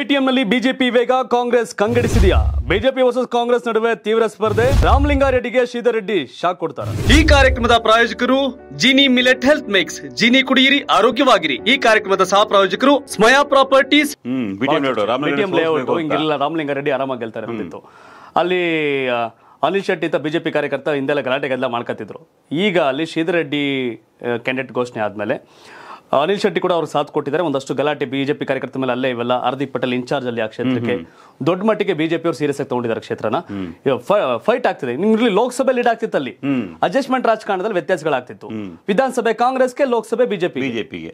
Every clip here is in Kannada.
ಬಿಟಿಎಂನಲ್ಲಿ ಬಿಜೆಪಿ ವೇಗ ಕಾಂಗ್ರೆಸ್ ಕಂಗಡಿಸಿದೆಯಾ ಬಿಜೆಪಿ ವರ್ಸಸ್ ಕಾಂಗ್ರೆಸ್ ನಡುವೆ ತೀವ್ರ ಸ್ಪರ್ಧೆ ರಾಮಲಿಂಗಾರೆಡ್ಡಿಗೆ ಶ್ರೀಧರ್ ರೆಡ್ಡಿ ಶಾಕ್ ಕೊಡ್ತಾರೆ ಈ ಕಾರ್ಯಕ್ರಮದ ಪ್ರಾಯೋಜಕರು Jini millet health mix Jini ಕುಡಿಯಿರಿ ಆರೋಗ್ಯವಾಗಿರಿ ಈ ಕಾರ್ಯಕ್ರಮದ ಸಹ ಪ್ರಾಯೋಜಕರು ಸ್ಮಯಾ ಪ್ರಾಪರ್ಟೀಸ್ ಬಿಟಿಎಂ ಲೇಔಟ್ ಹಿಂಗೆಲ್ಲ ರಾಮಲಿಂಗಾರೆಡ್ಡಿ ಆರಾಮಾಗಿ ಗೆಲ್ತಾರೆ ಅಂತಿತ್ತು ಅಲ್ಲಿ ಅನಿಲ್ ಶೆಟ್ಟಿ ಅಂತ ಬಿಜೆಪಿ ಕಾರ್ಯಕರ್ತ ಹಿಂದೆಲ್ಲ ಗಲಾಟೆಗೆಲ್ಲ ಮಾಡ್ಕೊತಿದ್ರು ಈಗ ಅಲ್ಲಿ ಶ್ರೀಧರ್ ರೆಡ್ಡಿ ಕ್ಯಾಂಡಿಡೇಟ್ ಘೋಷಣೆ ಆದ್ಮೇಲೆ ಅನಿಲ್ ಶೆಟ್ಟಿ ಕೂಡ ಅವರು ಸಾಥ್ ಕೊಟ್ಟಿದ್ದಾರೆ ಒಂದಷ್ಟು ಗಲಾಟೆ ಬಿಜೆಪಿ ಕಾರ್ಯಕರ್ತರ ಮೇಲೆ ಅಲ್ಲೇ ಇವೆಲ್ಲ ಹಾರ್ದಿಕ್ ಪಟೇಲ್ ಇನ್ಚಾರ್ಜ್ ಅಲ್ಲಿ ಆ ಕ್ಷೇತ್ರಕ್ಕೆ ದೊಡ್ಡ ಮಟ್ಟಿಗೆ ಬಿಜೆಪಿ ಅವರು ಸೀರಿಯಸ್ ಆಗಿ ತಗೊಂಡಿದ್ದಾರೆ ಕ್ಷೇತ್ರನ ಫೈಟ್ ಆಗ್ತಿದೆ ನಿಮ್ಗೆ ಲೋಕಸಭೆ ಲೀಡ್ ಆಗ್ತಿತ್ತು ಅಲ್ಲಿ ಅಡ್ಜಸ್ಟ್ಮೆಂಟ್ ರಾಜಕಾರಣದಲ್ಲಿ ವ್ಯತ್ಯಾಸಗಳಾಗ್ತಿತ್ತು ವಿಧಾನಸಭೆ ಕಾಂಗ್ರೆಸ್ಗೆ ಲೋಕಸಭೆ ಬಿಜೆಪಿ ಬಿಜೆಪಿಗೆ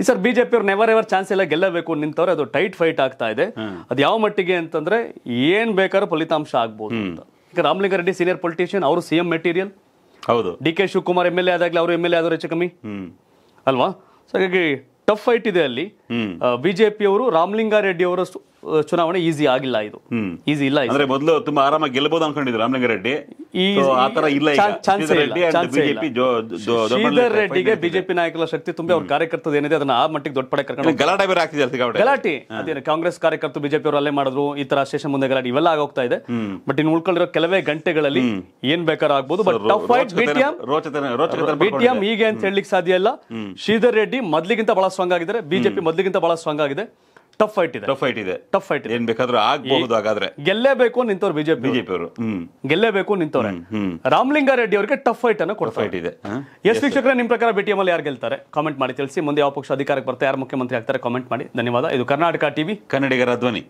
ಈ ಸರ್ ಬಿಜೆಪಿ ಅವ್ರು ನೆವರ್ ಎವರ್ ಚಾನ್ಸ್ ಎಲ್ಲ ಗೆಲ್ಲಬೇಕು ನಿಂತವ್ರೆ ಅದು ಟೈಟ್ ಫೈಟ್ ಆಗ್ತಾ ಇದೆ ಅದು ಯಾವ ಮಟ್ಟಿಗೆ ಅಂತಂದ್ರೆ ಏನ್ ಬೇಕಾದ್ರೂ ಫಲಿತಾಂಶ ಆಗ್ಬಹುದು ಅಂತ ರಾಮಲಿಂಗ ರೆಡ್ಡಿ ಸೀನಿಯರ್ ಪೊಲಿಟಿಷಿಯನ್ ಅವರು ಸಿಎಂ ಮೆಟೀರಿಯಲ್ ಹೌದು D K Shivakumar M L A ಆದಾಗ್ಲೇ ಅವರು ಎಮ್ ಎಲ್ ಎ ಆದ್ರೆ ಹೆಚ್ಚು ಕಮ್ಮಿ ಅಲ್ವಾ ಹಾಗಾಗಿ ಟಫ್ ಫೈಟ್ ಇದೆ ಅಲ್ಲಿ ಬಿಜೆಪಿಯವರು ರಾಮಲಿಂಗಾರೆಡ್ಡಿ ಅವರ ಚುನಾವಣೆ ಈಸಿ ಆಗಿಲ್ಲ ಇದು ಈಸಿ ಇಲ್ಲ ಅಂದ್ರೆ ಮೊದಲು ತುಂಬಾ ಆರಾಮಾಗಿ ಗೆಲ್ಲಬಹುದು ಅನ್ಕೊಂಡಿದ್ರು ರಾಮಲಿಂಗಾರೆಡ್ಡಿ ಈ ಬಿಜೆಪಿ ಶ್ರೀಧರ್ ರೆಡ್ಡಿಗೆ ಬಿಜೆಪಿ ನಾಯಕರ ಶಕ್ತಿ ತುಂಬಿ ಅವ್ರ ಕಾರ್ಯಕರ್ತದ ಏನಿದೆ ಅದನ್ನ ಆ ಮಟ್ಟಿಗೆ ದೊಡ್ಡ ಪಡೆ ಕರ್ಕೊಂಡು ಗಲಾಟೆ ಗಲಾಟೆ ಕಾಂಗ್ರೆಸ್ ಕಾರ್ಯಕರ್ತರು ಬಿಜೆಪಿ ಅವರು ಅಲ್ಲೇ ಮಾಡಿದ್ರು ಈ ತರ ಶೇಷ ಮುಂದೆ ಗಲಾಟೆ ಇವೆಲ್ಲ ಆಗೋಗ್ತಾ ಇದೆ ಬಟ್ ಇನ್ನು ಉಳ್ಕೊಂಡಿರೋ ಕೆಲವೇ ಗಂಟೆಗಳಲ್ಲಿ ಏನ್ ಬೇಕಾದ್ರೂ ಆಗ್ಬೋದು ಬಟ್ ಟಫ್ ಬಿಟಿಎಂ ಹೀಗೆ ಅಂತ ಹೇಳಲಿಕ್ಕೆ ಸಾಧ್ಯ ಇಲ್ಲ ಶ್ರೀಧರ್ ರೆಡ್ಡಿ ಮೊದ್ಲಿಗಿಂತ ಬಹಳ ಸ್ಟ್ರಾಂಗ್ ಆಗಿದ್ದಾರೆ ಬಿಜೆಪಿ ಮೊದ್ಲಿಗಿಂತ ಬಹಳ ಸ್ಟ್ರಾಂಗ್ ಆಗಿದೆ ಟಫ್ ಫೈಟ್ ಇದೆ ಟಫ್ ಫೈಟ್ ಇದೆ ಟಫ್ ಫೈಟ್ ಏನ್ ಬೇಕಾದ್ರೂ ಆಗ್ಬಹುದು ಹಾಗಾದ್ರೆ ಗೆಲ್ಲೇಬೇಕು ನಿಂತವ್ರು ಬಿಜೆಪಿ ಬಿಜೆಪಿ ಅವರು ಗೆಲ್ಲೇಬೇಕು ನಿಂತವ್ರೆ ರಾಮಲಿಂಗಾರೆಡ್ಡಿ ಅವರಿಗೆ ಟಫ್ ಫೈಟ್ ಅನ್ನ ಕೊಡ ಫೈಟ್ ಇದೆ ಎಸ್ ವೀಕ್ಷಕರ ನಿಮ್ಮ ಪ್ರಕಾರ ಬಿಟಿಎಂ ಅಲ್ಲಿ ಯಾರು ಗೆಲ್ತಾರೆ ಕಾಮೆಂಟ್ ಮಾಡಿ ತಿಳಿಸಿ ಮುಂದೆ ಯಾವ ಪಕ್ಷ ಅಧಿಕಾರಕ್ಕೆ ಬರ್ತಾರೆ ಯಾರು ಮುಖ್ಯಮಂತ್ರಿ ಆಗ್ತಾರೆ ಕಾಮೆಂಟ್ ಮಾಡಿ ಧನ್ಯವಾದ ಇದು ಕರ್ನಾಟಕ ಟಿವಿ ಕನ್ನಡಿಗರ ಧ್ವನಿ